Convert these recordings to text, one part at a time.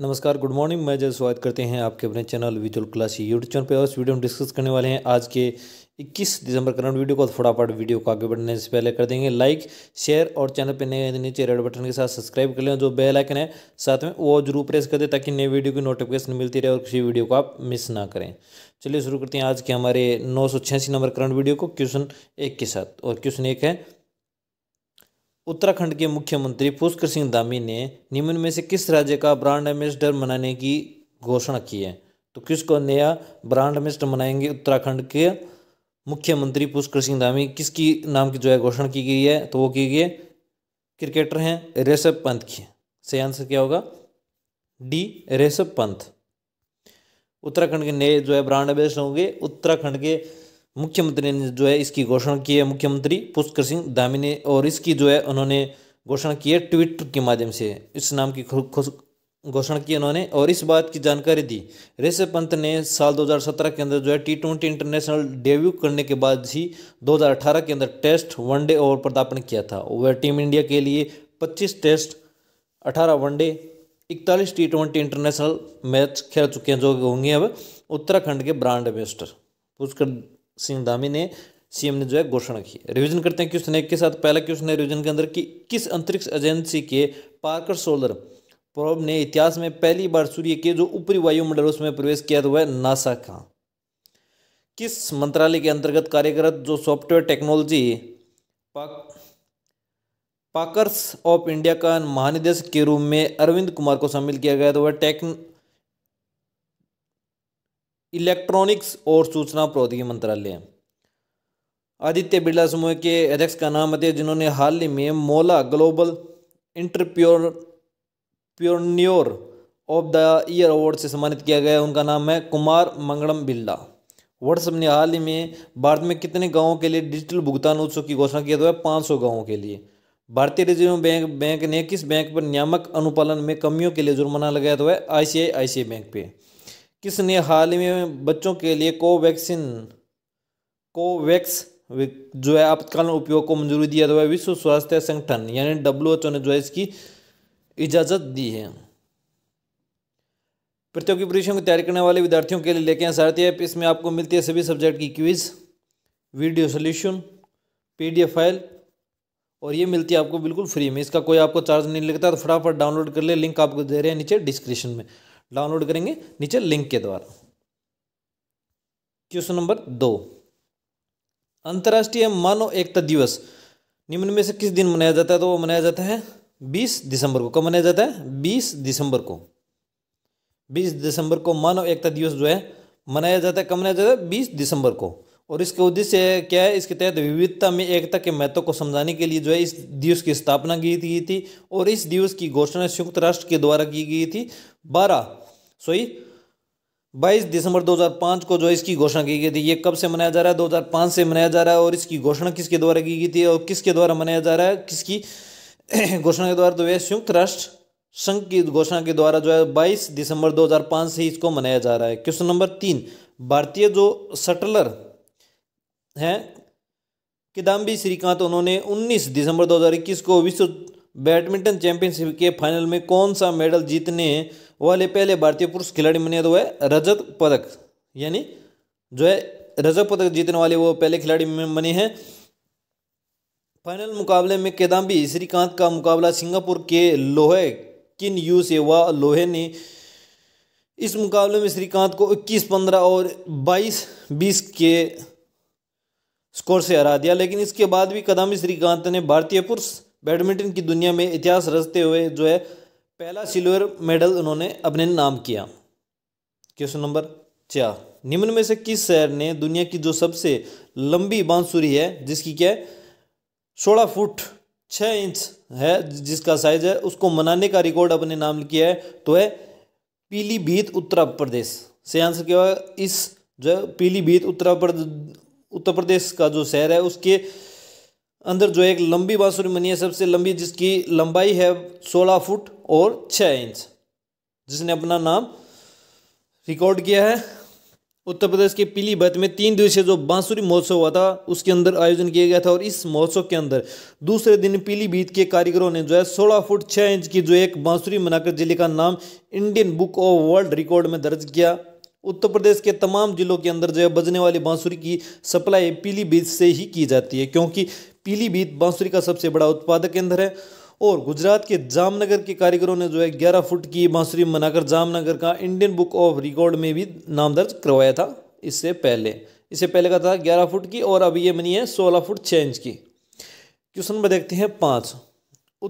नमस्कार good morning मैं जय स्वागत करते हैं आपके अपने channel visual classy YouTube channel पर और इस वीडियो में डिस्कस करने वाले हैं आज के 21 दिसंबर करंट वीडियो को फटाफट वीडियो को आगे बढ़ने से पहले कर देंगे लाइक शेयर और चैनल पर नए तो नीचे रेड बटन के साथ सब्सक्राइब कर लें जो बेल आइकन है साथ में वो जरूर प्रेस कर दें ताकि नए वीडियो की नोटिफिकेशन मिलती रहे और किसी वीडियो को आप मिस ना करें चलिए शुरू करते हैं आज के हमारे नौ नंबर करंट वीडियो को क्वेश्चन एक के साथ और क्वेश्चन एक है उत्तराखंड के मुख्यमंत्री पुष्कर सिंह धामी ने निम्न में से किस राज्य का ब्रांड एम्बेसडर मनाने की घोषणा की है तो किसको नया ब्रांड एम्बेसडर मनाएंगे उत्तराखंड के मुख्यमंत्री पुष्कर सिंह धामी किसकी नाम की जो है घोषणा की गई है तो वो की गई क्रिकेटर हैं ऋषभ पंत की सही आंसर क्या होगा डी ऋषभ पंत उत्तराखंड के नए जो है ब्रांड एम्बेसडर होंगे उत्तराखंड के मुख्यमंत्री ने जो है इसकी घोषणा की है मुख्यमंत्री पुष्कर सिंह धामी ने और इसकी जो है उन्होंने घोषणा की है ट्विटर के माध्यम से इस नाम की घोषणा की उन्होंने और इस बात की जानकारी दी ऋषभ पंत ने साल 2017 के अंदर जो है टी ट्वेंटी इंटरनेशनल डेब्यू करने के बाद ही 2018 के अंदर टेस्ट वनडे और पदार्पण किया था वह टीम इंडिया के लिए 25 test 18 one day 41 T twenty international match खेल चुके हैं जो होंगे अब उत्तराखंड के ब्रांड एम्बेस्टर पुष्कर सिंह सिंहधामी ने सीएम ने जो है घोषणा की रिवीजन करते हैं क्वेश्चन एक के साथ पहला क्वेश्चन है रिवीजन के अंदर कि किस अंतरिक्ष एजेंसी के पार्कर सोलर प्रोब ने इतिहास में पहली बार सूर्य के जो ऊपरी वायुमंडल उसमें प्रवेश किया था तो वह नासा का किस मंत्रालय के अंतर्गत कार्यरत जो सॉफ्टवेयर टेक्नोलॉजी पाक, पाकर्स ऑफ इंडिया का महानिदेशक के रूप में अरविंद कुमार को शामिल किया गया था तो वह टेक्न इलेक्ट्रॉनिक्स और सूचना प्रौद्योगिकी मंत्रालय आदित्य बिरला समूह के अध्यक्ष का नाम है जिन्होंने हाल ही में मोला ग्लोबल इंटरप्योर प्योरन्योर ऑफ द ईयर अवार्ड से सम्मानित किया गया उनका नाम है कुमार मंगलम बिरला व्हाट्सएप ने हाल ही में भारत में कितने गांवों के लिए डिजिटल भुगतान उत्सव की घोषणा किया था तो है पाँच सौ गाँवों के लिए भारतीय रिजर्व बैंक बैंक ने किस बैंक पर नियामक अनुपालन में कमियों के लिए जुर्माना लगाया था तो है आई बैंक पे किसने हाल ही में बच्चों के लिए कोवैक्सिन कोवैक्स जो है आपातकालीन उपयोग को मंजूरी दिया था तो विश्व स्वास्थ्य संगठन यानी डब्ल्यू एच ओ ने जो है इसकी इजाज़त दी है प्रतियोगी परीक्षाओं की तैयारी करने वाले विद्यार्थियों के लिए लेके आए सारथी ऐप इसमें आपको मिलती है सभी सब्जेक्ट की quiz video solution F file और ये मिलती है आपको बिल्कुल फ्री में इसका कोई आपको चार्ज नहीं लगता तो फटाफट डाउनलोड कर ले लिंक आपको दे रहे हैं नीचे डिस्क्रिप्शन में डाउनलोड करेंगे नीचे लिंक के द्वारा क्वेश्चन नंबर दो अंतर्राष्ट्रीय मानव एकता दिवस निम्न में से किस दिन मनाया जाता है तो वो मनाया जाता है बीस दिसंबर को कब मनाया जाता है बीस दिसंबर को बीस दिसंबर को मानव एकता दिवस जो है मनाया जाता है कब मनाया जाता है बीस दिसंबर को और इसके उद्देश्य क्या है इसके तहत विविधता में एकता के महत्व को समझाने के लिए जो है इस दिवस की स्थापना की गई थी और इस दिवस की घोषणा संयुक्त राष्ट्र के द्वारा की गई थी बारह सॉरी बाईस दिसंबर 2005 को जो इसकी घोषणा की गई थी ये कब से मनाया जा रहा है 2005 से मनाया जा रहा है और इसकी घोषणा किसके द्वारा की गई थी और किसके द्वारा मनाया जा रहा है किसकी घोषणा के द्वारा जो तो है संयुक्त राष्ट्र संघ की घोषणा के द्वारा जो है बाईस दिसंबर 2005 से इसको मनाया जा रहा है क्वेश्चन नंबर तीन भारतीय जो सटलर हैं किदम्बी श्रीकांत उन्होंने 19 दिसंबर 2021 को विश्व बैडमिंटन चैंपियनशिप के फाइनल में कौन सा मेडल जीतने वाले पहले भारतीय पुरुष खिलाड़ी बने तो वह रजत पदक यानी जो है रजत पदक जीतने वाले वो पहले खिलाड़ी बने हैं फाइनल मुकाबले में केदाम्बी श्रीकांत का मुकाबला सिंगापुर के लोहे किन यू से हुआ लोहे ने इस मुकाबले में श्रीकांत को 21 15 और 22 20 के स्कोर से हरा दिया लेकिन इसके बाद भी कदामी श्रीकांत ने भारतीय पुरुष बैडमिंटन की दुनिया में इतिहास रचते हुए जो है पहला सिल्वर मेडल उन्होंने अपने नाम किया क्वेश्चन नंबर चार निम्न में से किस शहर ने दुनिया की जो सबसे लंबी बांसुरी है जिसकी क्या है सोलह फुट छः इंच है जिसका साइज है उसको मनाने का रिकॉर्ड अपने नाम किया है तो है पीलीभीत उत्तर प्रदेश से आंसर क्या हुआ इस जो है पीलीभीत उत्तर उत्तर प्रदेश का जो शहर है उसके अंदर जो एक लंबी बांसुरी बनी है सबसे लंबी जिसकी लंबाई है सोलह फुट और छः इंच जिसने अपना नाम रिकॉर्ड किया है उत्तर प्रदेश के पीलीभीत में तीन दिवसीय जो बांसुरी महोत्सव हुआ था उसके अंदर आयोजन किया गया था और इस महोत्सव के अंदर दूसरे दिन पीलीभीत के कारीगरों ने जो है सोलह फुट छः इंच की जो एक बांसुरी बनाकर जिले का नाम Indian book of world record में दर्ज किया उत्तर प्रदेश के तमाम जिलों के अंदर जो है बजने वाली बांसुरी की सप्लाई पीलीभीत से ही की जाती है क्योंकि पीलीभीत बांसुरी का सबसे बड़ा उत्पादक केंद्र है और गुजरात के जामनगर के कारीगरों ने जो है 11 फुट की बांसुरी बनाकर जामनगर का इंडियन बुक ऑफ रिकॉर्ड में भी नाम दर्ज करवाया था इससे पहले इससे पहले का था ग्यारह फुट की और अब ये बनी है सोलह फुट छः इंच की क्वेश्चन नंबर देखते हैं पाँच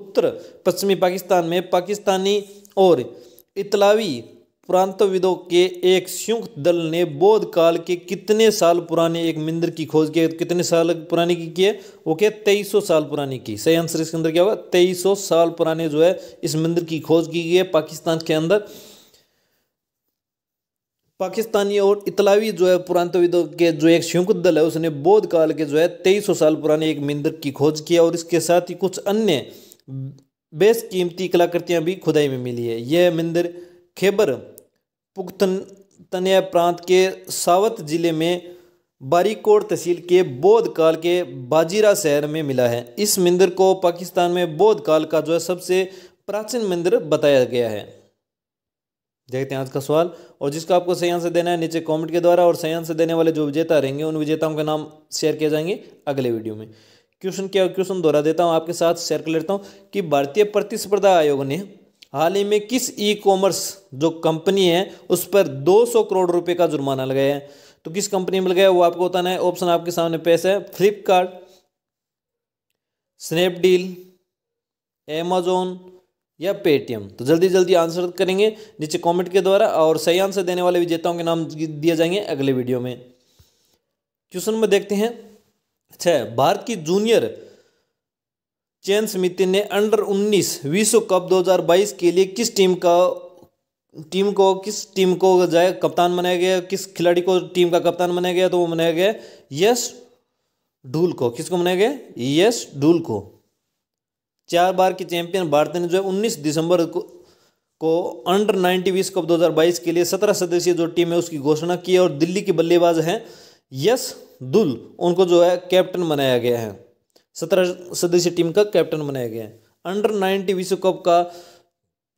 उत्तर पश्चिमी पाकिस्तान में पाकिस्तानी और इतलावी पुरातत्वविदों के एक संयुक्त दल ने बौद्ध काल के कितने साल पुराने एक मंदिर की खोज की कितने साल पुराने की है वो क्या तेईस साल पुराने की सही आंसर इसके अंदर क्या होगा तेईस साल पुराने जो है इस मंदिर की खोज की गई है पाकिस्तान के अंदर पाकिस्तानी और इतलावी जो है पुरातत्वविदों के जो एक संयुक्त दल है उसने बौद्ध काल के जो है तेईस साल पुराने एक मंदिर की खोज किया और इसके साथ ही कुछ अन्य बेस कीमती कलाकृतियां भी खुदाई में मिली है यह मंदिर खेबर पुगतन प्रांत के सावत ज़िले में बारीकोट तहसील के बौद्ध काल के बाजीरा शहर में मिला है इस मंदिर को पाकिस्तान में बौद्ध काल का जो है सबसे प्राचीन मंदिर बताया गया है देखते हैं आज का सवाल और जिसका आपको सही आंसर देना है नीचे कमेंट के द्वारा और सही आंसर देने वाले जो विजेता रहेंगे उन विजेताओं के नाम शेयर किए जाएंगे अगले वीडियो में क्वेश्चन क्या क्वेश्चन दोहरा देता हूँ आपके साथ शेयर कर लेता हूँ कि भारतीय प्रतिस्पर्धा आयोग ने हाल ही में किस ई कॉमर्स जो कंपनी है उस पर 200 करोड़ रुपए का जुर्माना लगाया है तो किस कंपनी में लगाया वो आपको बताना है ऑप्शन आपके सामने पेश है फ्लिपकार्ट स्नैपडील एमेजोन या पेटीएम तो जल्दी जल्दी आंसर करेंगे नीचे कमेंट के द्वारा और सही आंसर देने वाले विजेताओं के नाम दिए जाएंगे अगले वीडियो में क्वेश्चन में देखते हैं छः भारत की जूनियर चयन समिति ने अंडर 19 विश्व कप 2022 के लिए किस टीम का टीम को किस टीम को जाए कप्तान बनाया गया किस खिलाड़ी को टीम का कप्तान बनाया गया तो वो बनाया गया यस ढूल को किसको बनाया गया यस ढूल को चार बार की चैंपियन भारत ने जो है उन्नीस दिसंबर को को अंडर नाइन्टी विश्व कप 2022 के लिए सत्रह सदस्यीय जो टीम है उसकी घोषणा की है और दिल्ली के बल्लेबाज हैं यस दुल उनको जो है कैप्टन बनाया गया है सत्रह सदस्यीय टीम का कैप्टन बनाया गया है अंडर नाइन्टी विश्व कप का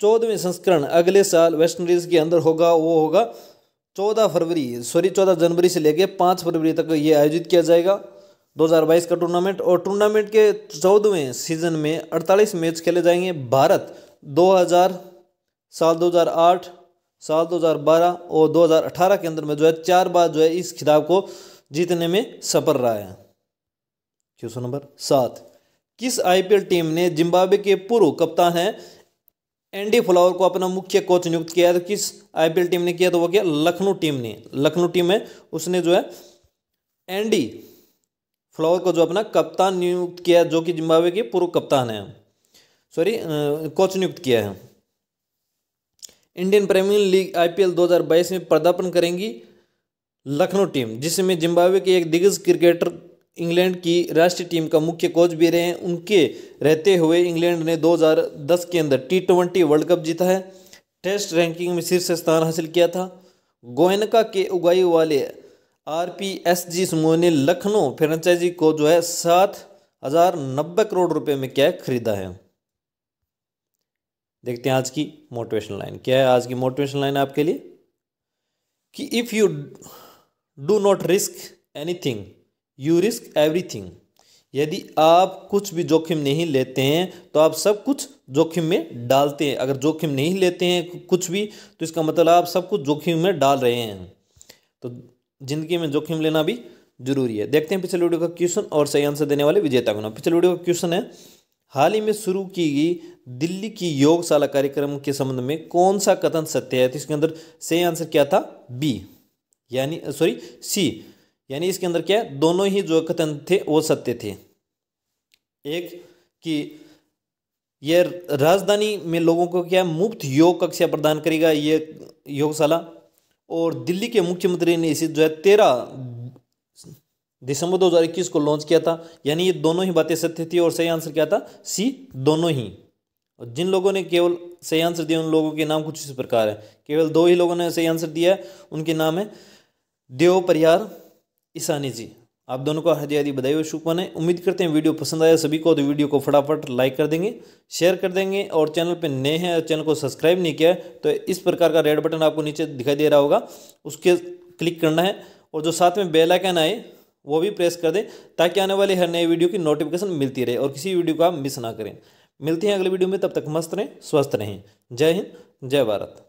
चौदहवें संस्करण अगले साल वेस्ट इंडीज के अंदर होगा वो होगा चौदह फरवरी सॉरी चौदह जनवरी से लेकर पाँच फरवरी तक ये आयोजित किया जाएगा 2022 का टूर्नामेंट और टूर्नामेंट के चौदहवें सीजन में 48 मैच खेले जाएंगे भारत 2000 साल 2008 साल 2012 और 2018 के अंदर में जो है चार बार जो है इस खिताब को जीतने में सफल रहा है क्वेश्चन नंबर सात किस आईपीएल टीम ने जिम्बाब्वे के पूर्व कप्तान हैं एंडी फ्लावर को अपना मुख्य कोच नियुक्त किया है तो किस आईपीएल टीम ने किया तो वो क्या लखनऊ टीम ने लखनऊ टीम है उसने जो है एंडी फ्लावर को जो अपना कप्तान नियुक्त किया जो कि जिम्बाब्वे के पूर्व कप्तान है सॉरी कोच नियुक्त किया है इंडियन प्रीमियर लीग आईपीएल 2022 में पदार्पण करेंगी लखनऊ टीम जिसमें जिम्बाब्वे के एक दिग्गज क्रिकेटर इंग्लैंड की राष्ट्रीय टीम का मुख्य कोच भी रहे हैं उनके रहते हुए इंग्लैंड ने 2010 के अंदर टी ट्वेंटी वर्ल्ड कप जीता है टेस्ट रैंकिंग में शीर्ष स्थान हासिल किया था गोयनका के उगाई वाले आर पी एस जी समूह ने लखनऊ फ्रेंचाइजी को जो है सात हज़ार नब्बे करोड़ रुपए में क्या खरीदा है देखते हैं आज की मोटिवेशन लाइन क्या है आज की मोटिवेशन लाइन आपके लिए कि if you do not risk anything you risk everything यदि आप कुछ भी जोखिम नहीं लेते हैं तो आप सब कुछ जोखिम में डालते हैं अगर जोखिम नहीं लेते हैं कुछ भी तो इसका मतलब आप सब कुछ जोखिम में डाल रहे हैं तो ज़िंदगी में जोखिम लेना भी जरूरी है देखते हैं पिछले वीडियो का क्वेश्चन और सही आंसर देने वाले विजेता को पिछले वीडियो का क्वेश्चन है हाल ही में शुरू की गई दिल्ली की योगशाला कार्यक्रम के संबंध में कौन सा कथन सत्य है तो इसके अंदर सही आंसर क्या था बी यानी सॉरी सी यानी इसके अंदर क्या है दोनों ही जो कथन थे वो सत्य थे एक कि यह राजधानी में लोगों को क्या मुफ्त योग कक्षा प्रदान करेगा ये योगशाला और दिल्ली के मुख्यमंत्री ने इसे जो है तेरह दिसंबर 2021 को लॉन्च किया था यानी ये दोनों ही बातें सत्य थी और सही आंसर क्या था सी दोनों ही और जिन लोगों ने केवल सही आंसर दिया उन लोगों के नाम कुछ इस प्रकार है केवल दो ही लोगों ने सही आंसर दिया है उनके नाम है देव परिहार ईसानी जी आप दोनों को हृदय आदि बधाई और शुभकामनाएं उम्मीद करते हैं वीडियो पसंद आया सभी को तो वीडियो को फटाफट लाइक कर देंगे शेयर कर देंगे और चैनल पे नए हैं और चैनल को सब्सक्राइब नहीं किया है तो इस प्रकार का रेड बटन आपको नीचे दिखाई दे रहा होगा उसके क्लिक करना है और जो साथ में बेल आइकन आए वो भी प्रेस कर दें ताकि आने वाले हर नए वीडियो की नोटिफिकेशन मिलती रहे और किसी वीडियो को आप मिस ना करें मिलते हैं अगले वीडियो में तब तक मस्त रहें स्वस्थ रहें जय हिंद जय भारत